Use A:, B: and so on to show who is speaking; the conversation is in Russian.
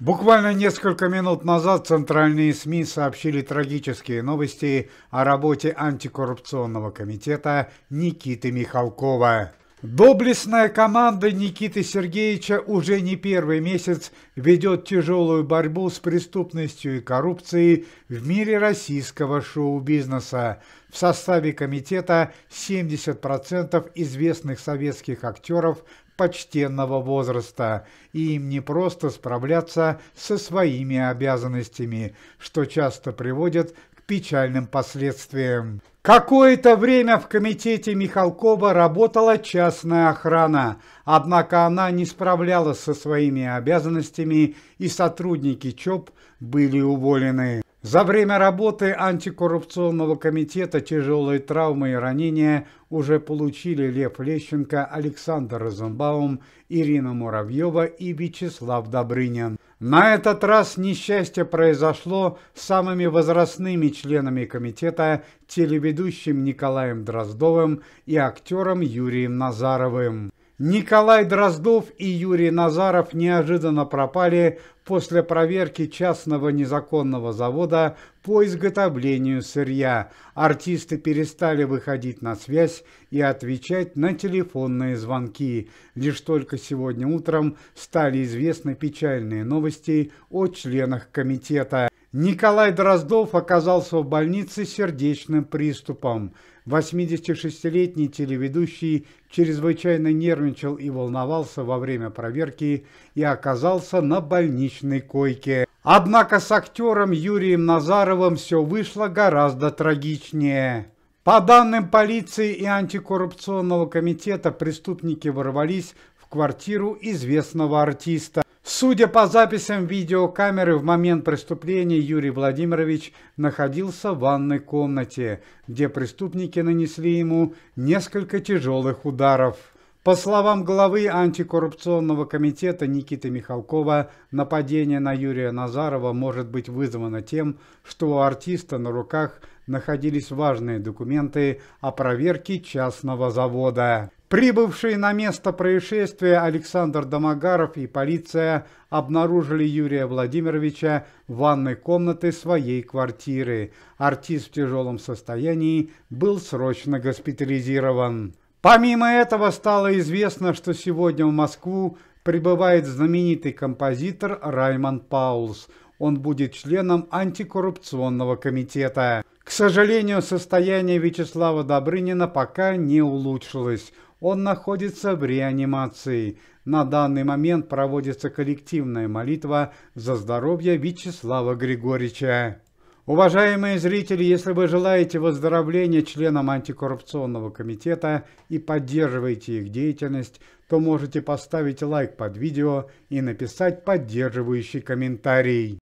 A: Буквально несколько минут назад центральные СМИ сообщили трагические новости о работе антикоррупционного комитета Никиты Михалкова. Доблестная команда Никиты Сергеевича уже не первый месяц ведет тяжелую борьбу с преступностью и коррупцией в мире российского шоу-бизнеса. В составе комитета 70% известных советских актеров почтенного возраста, и им не просто справляться со своими обязанностями, что часто приводит к печальным последствиям. Какое-то время в комитете Михалкова работала частная охрана, однако она не справлялась со своими обязанностями и сотрудники ЧОП были уволены. За время работы антикоррупционного комитета тяжелые травмы и ранения уже получили Лев Лещенко, Александр Розенбаум, Ирина Муравьева и Вячеслав Добрынин. На этот раз несчастье произошло с самыми возрастными членами комитета, телеведущим Николаем Дроздовым и актером Юрием Назаровым. Николай Дроздов и Юрий Назаров неожиданно пропали после проверки частного незаконного завода по изготовлению сырья. Артисты перестали выходить на связь и отвечать на телефонные звонки. Лишь только сегодня утром стали известны печальные новости о членах комитета. Николай Дроздов оказался в больнице с сердечным приступом. 86-летний телеведущий чрезвычайно нервничал и волновался во время проверки и оказался на больничной койке. Однако с актером Юрием Назаровым все вышло гораздо трагичнее. По данным полиции и антикоррупционного комитета, преступники ворвались в квартиру известного артиста. Судя по записям видеокамеры, в момент преступления Юрий Владимирович находился в ванной комнате, где преступники нанесли ему несколько тяжелых ударов. По словам главы антикоррупционного комитета Никиты Михалкова, нападение на Юрия Назарова может быть вызвано тем, что у артиста на руках находились важные документы о проверке частного завода. Прибывшие на место происшествия Александр Домогаров и полиция обнаружили Юрия Владимировича в ванной комнаты своей квартиры. Артист в тяжелом состоянии был срочно госпитализирован. Помимо этого стало известно, что сегодня в Москву прибывает знаменитый композитор Раймон Паулс. Он будет членом антикоррупционного комитета. К сожалению, состояние Вячеслава Добрынина пока не улучшилось. Он находится в реанимации. На данный момент проводится коллективная молитва за здоровье Вячеслава Григорьевича. Уважаемые зрители, если вы желаете выздоровления членам антикоррупционного комитета и поддерживаете их деятельность, то можете поставить лайк под видео и написать поддерживающий комментарий.